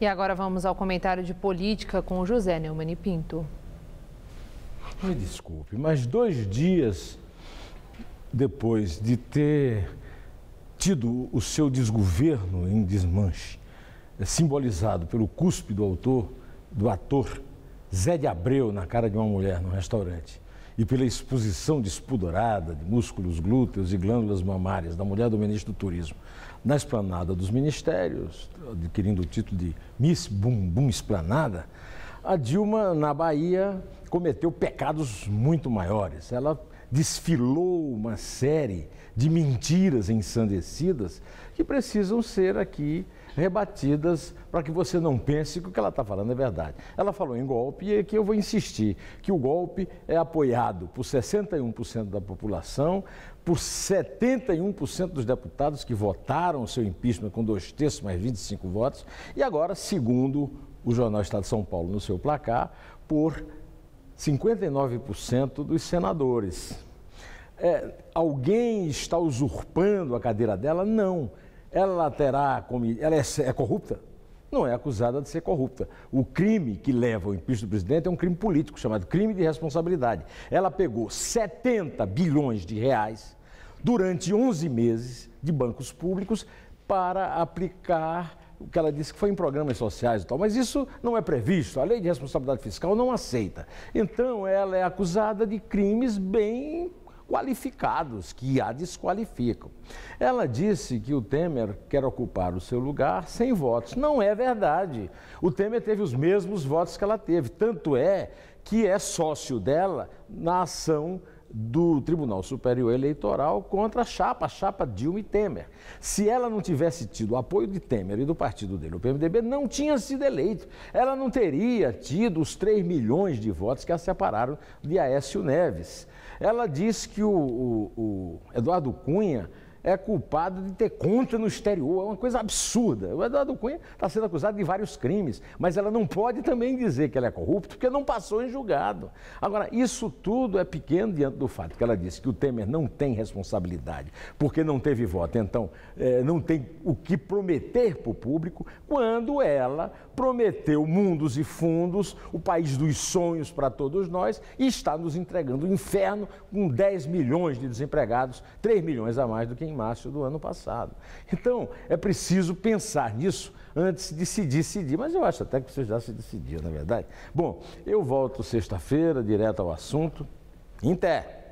E agora vamos ao comentário de política com José Neumann Pinto. Me desculpe, mas dois dias depois de ter tido o seu desgoverno em desmanche, simbolizado pelo cuspe do autor, do ator Zé de Abreu na cara de uma mulher no restaurante, e pela exposição despudorada de músculos glúteos e glândulas mamárias da mulher do ministro do Turismo na esplanada dos ministérios, adquirindo o título de Miss Bumbum Esplanada, a Dilma, na Bahia, cometeu pecados muito maiores. Ela desfilou uma série de mentiras ensandecidas que precisam ser aqui rebatidas para que você não pense que o que ela está falando é verdade. Ela falou em golpe e aqui é eu vou insistir que o golpe é apoiado por 61% da população, por 71% dos deputados que votaram o seu impeachment com dois terços mais 25 votos e agora, segundo o jornal Estado de São Paulo no seu placar, por 59% dos senadores. É, alguém está usurpando a cadeira dela? Não. Ela terá. Ela é, é corrupta? Não é acusada de ser corrupta. O crime que leva ao impeachment do presidente é um crime político, chamado crime de responsabilidade. Ela pegou 70 bilhões de reais durante 11 meses de bancos públicos para aplicar o que ela disse que foi em programas sociais e tal, mas isso não é previsto, a lei de responsabilidade fiscal não aceita. Então ela é acusada de crimes bem qualificados, que a desqualificam. Ela disse que o Temer quer ocupar o seu lugar sem votos. Não é verdade. O Temer teve os mesmos votos que ela teve, tanto é que é sócio dela na ação do Tribunal Superior Eleitoral contra a chapa, a chapa Dilma e Temer. Se ela não tivesse tido o apoio de Temer e do partido dele, o PMDB, não tinha sido eleito. Ela não teria tido os 3 milhões de votos que a separaram de Aécio Neves. Ela diz que o, o, o Eduardo Cunha é culpado de ter conta no exterior. É uma coisa absurda. O Eduardo Cunha está sendo acusado de vários crimes, mas ela não pode também dizer que ela é corrupta porque não passou em julgado. Agora, isso tudo é pequeno diante do fato que ela disse que o Temer não tem responsabilidade porque não teve voto. Então, é, não tem o que prometer para o público quando ela prometeu mundos e fundos, o país dos sonhos para todos nós e está nos entregando o um inferno com 10 milhões de desempregados, 3 milhões a mais do que em março do ano passado. Então, é preciso pensar nisso antes de se decidir, mas eu acho até que você já se decidiu, na é verdade. Bom, eu volto sexta-feira, direto ao assunto. Inter!